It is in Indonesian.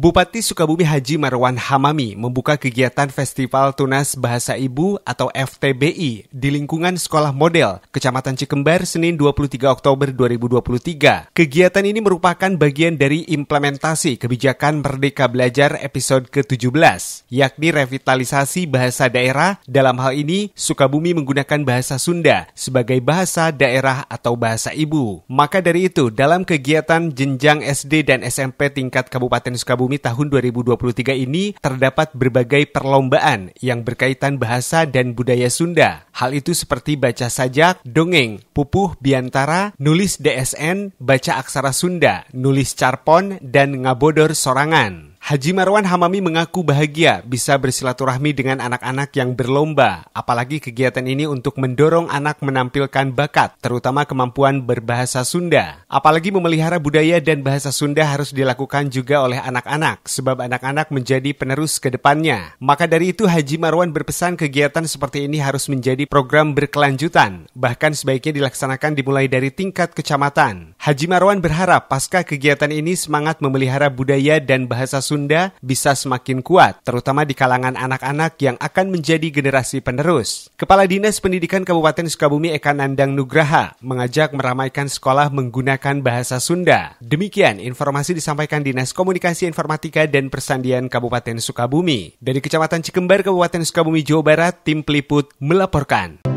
Bupati Sukabumi Haji Marwan Hamami membuka kegiatan Festival Tunas Bahasa Ibu atau FTBI di lingkungan Sekolah Model, Kecamatan Cikembar, Senin 23 Oktober 2023. Kegiatan ini merupakan bagian dari implementasi kebijakan Merdeka Belajar episode ke-17, yakni revitalisasi bahasa daerah, dalam hal ini Sukabumi menggunakan bahasa Sunda sebagai bahasa daerah atau bahasa ibu. Maka dari itu, dalam kegiatan jenjang SD dan SMP tingkat Kabupaten Sukabumi Bumi tahun 2023 ini terdapat berbagai perlombaan yang berkaitan bahasa dan budaya Sunda. Hal itu seperti baca sajak, dongeng, pupuh, biantara, nulis DSN, baca aksara Sunda, nulis carpon, dan ngabodor sorangan. Haji Marwan Hamami mengaku bahagia bisa bersilaturahmi dengan anak-anak yang berlomba, apalagi kegiatan ini untuk mendorong anak menampilkan bakat, terutama kemampuan berbahasa Sunda. Apalagi memelihara budaya dan bahasa Sunda harus dilakukan juga oleh anak-anak, sebab anak-anak menjadi penerus ke depannya. Maka dari itu Haji Marwan berpesan kegiatan seperti ini harus menjadi program berkelanjutan, bahkan sebaiknya dilaksanakan dimulai dari tingkat kecamatan. Haji Marwan berharap pasca kegiatan ini semangat memelihara budaya dan bahasa Sunda Sunda bisa semakin kuat, terutama di kalangan anak-anak yang akan menjadi generasi penerus. Kepala Dinas Pendidikan Kabupaten Sukabumi Eka Nandang Nugraha mengajak meramaikan sekolah menggunakan bahasa Sunda. Demikian informasi disampaikan Dinas Komunikasi Informatika dan Persandian Kabupaten Sukabumi. Dari Kecamatan Cikembar, Kabupaten Sukabumi, Jawa Barat, tim peliput melaporkan.